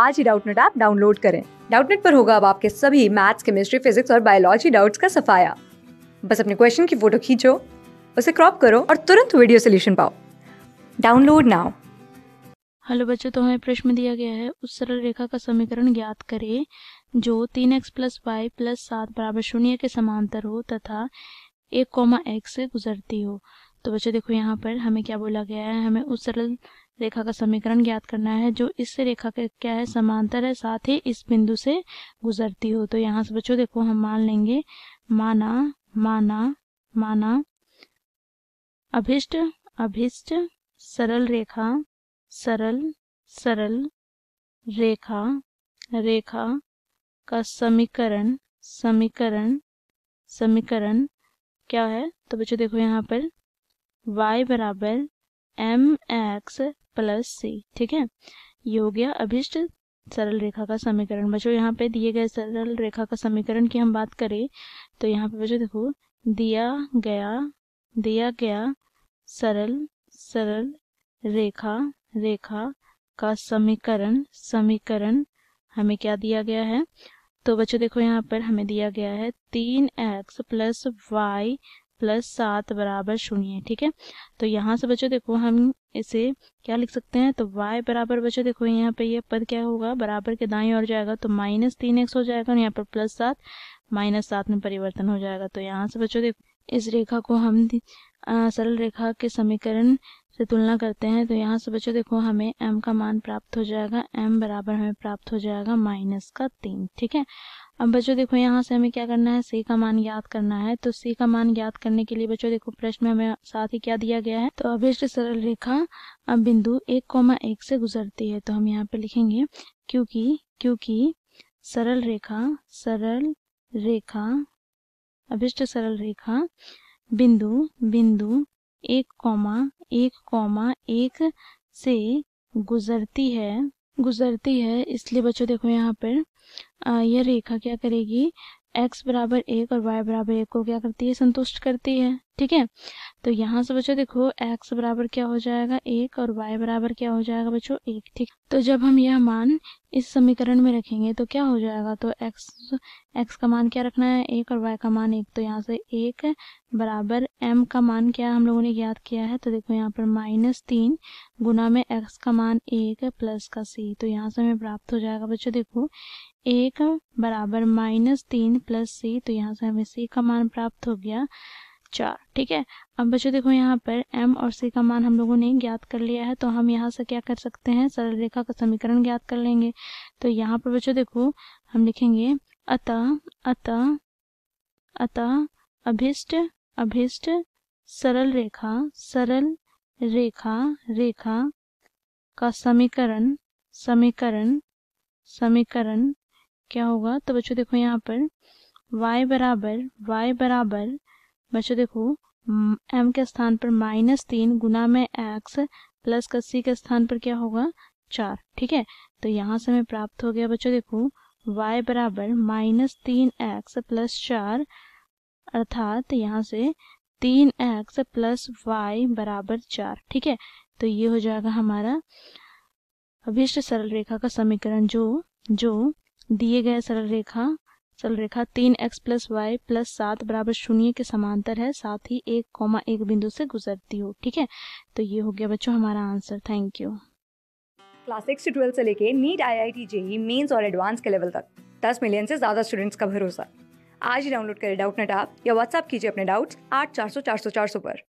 आज ही Doubtnut app download करें डाउटनेट पर होगा अब आपके सभी मैथ्स केमिस्ट्री फिजिक्स और बायोलॉजी डाउट्स का सफाया बस अपने क्वेश्चन की फोटो खींचो उसे क्रॉप करो और तुरंत वीडियो सोल्यूशन पाओ डाउनलोड नाउ हेलो बच्चों तो हमें प्रश्न दिया गया है उस सरल रेखा का समीकरण ज्ञात करें जो तीन एक्स प्लस वाई प्लस सात बराबर शून्य के समांतर हो तथा एक कोमा एक्स से गुजरती हो तो बच्चों देखो यहाँ पर हमें क्या बोला गया है हमें उस सरल रेखा का समीकरण ज्ञात करना है जो इस रेखा के क्या है समांतर है साथ ही इस बिंदु से गुजरती हो तो यहाँ से बच्चों देखो हम मान लेंगे माना माना माना अभिष्ट अभिष्ट सरल रेखा सरल सरल रेखा रेखा का समीकरण समीकरण समीकरण क्या है तो बच्चों देखो यहाँ पर y बराबर एम एक्स प्लस सी ठीक है ये हो गया अभिष्ट सरल रेखा का समीकरण बच्चों यहाँ पे दिए गए सरल रेखा का समीकरण की हम बात करें तो यहाँ पे बच्चों देखो दिया गया दिया गया सरल सरल रेखा रेखा का समीकरण समीकरण हमें क्या दिया गया है तो बच्चों देखो यहाँ पर हमें दिया गया है तीन एक्स प्लस वाई प्लस सात बराबर शून्य ठीक है तो यहाँ से बच्चों देखो हम इसे क्या लिख सकते हैं तो y बराबर बच्चों देखो यहाँ पे ये यह पद क्या होगा बराबर के दाएं और जाएगा तो माइनस तीन एक्स हो जाएगा और यहाँ पर प्लस सात माइनस सात में परिवर्तन हो जाएगा तो यहाँ से बच्चों देखो इस रेखा को हम सरल रेखा के समीकरण से तुलना करते हैं तो यहाँ से बच्चों देखो हमें m का मान प्राप्त हो जाएगा m बराबर हमें प्राप्त हो जाएगा माइनस का तीन ठीक है अब बच्चों देखो यहाँ से हमें क्या करना है सी का मान याद करना है तो सी का मान याद करने के लिए बच्चों देखो प्रश्न में हमें साथ ही क्या दिया गया है तो अभिष्ट सरल रेखा अब बिंदु एक कोमा एक से गुजरती है तो हम यहाँ पे लिखेंगे क्योंकि क्योंकि सरल रेखा सरल रेखा अभिष्ट सरल रेखा बिंदु बिंदु एक कोमा एक कोमा एक से गुजरती है गुजरती है इसलिए बच्चों देखो यहाँ पर यह रेखा क्या करेगी एक्स बराबर एक और वाई बराबर एक को क्या करती है संतुष्ट करती है ठीक है तो यहाँ से बच्चों देखो x बराबर क्या हो जाएगा एक और y बराबर क्या हो जाएगा बच्चों एक ठीक तो जब हम यह मान इस समीकरण में रखेंगे तो क्या हो जाएगा तो x x का मान क्या रखना है एक और y का मान एक तो यहाँ से एक बराबर m का मान क्या हम लोगों ने याद किया है तो देखो यहाँ पर माइनस तीन गुना में x का मान एक प्लस का c तो यहाँ से हमें प्राप्त हो जाएगा बच्चों देखो एक बराबर माइनस तीन प्लस सी तो यहाँ से हमें सी का मान प्राप्त हो गया चार ठीक है अब बच्चों देखो यहाँ पर m और c का मान हम लोगों ने ज्ञात कर लिया है तो हम यहाँ से क्या कर सकते हैं सरल रेखा का समीकरण ज्ञात कर लेंगे तो यहाँ पर बच्चों देखो हम लिखेंगे अत अत अत अभिष्ट अभिष्ट सरल रेखा सरल रेखा रेखा का समीकरण समीकरण समीकरण क्या होगा तो बच्चों देखो यहाँ पर y बराबर y बराबर बच्चों देखो m के स्थान पर माइनस तीन गुना में x प्लस का c के स्थान पर क्या होगा चार ठीक है तो यहाँ से हमें प्राप्त हो गया बच्चों देखो y बराबर माइनस तीन एक्स प्लस चार अर्थात यहाँ से तीन एक्स प्लस वाई बराबर चार ठीक है तो ये हो जाएगा हमारा अभिष्ट सरल रेखा का समीकरण जो जो दिए गए सरल रेखा चल रेखा तीन एक्स प्लस वाई प्लस सात बराबर शून्य के समांतर है साथ ही एक कॉमा एक बिंदु से गुजरती हो ठीक है तो ये हो गया बच्चों हमारा answer thank you class six से ट्वेल्थ से लेके NEET I I T JEE mains और एडवांस के लेवल तक दस मिलियन से ज्यादा स्टूडेंट्स का भरोसा आज ही डाउनलोड करें डाउट नेट आप या व्हाट्सअप कीजिए अपने डाउट्स आठ चार सौ चार सौ चार सौ पर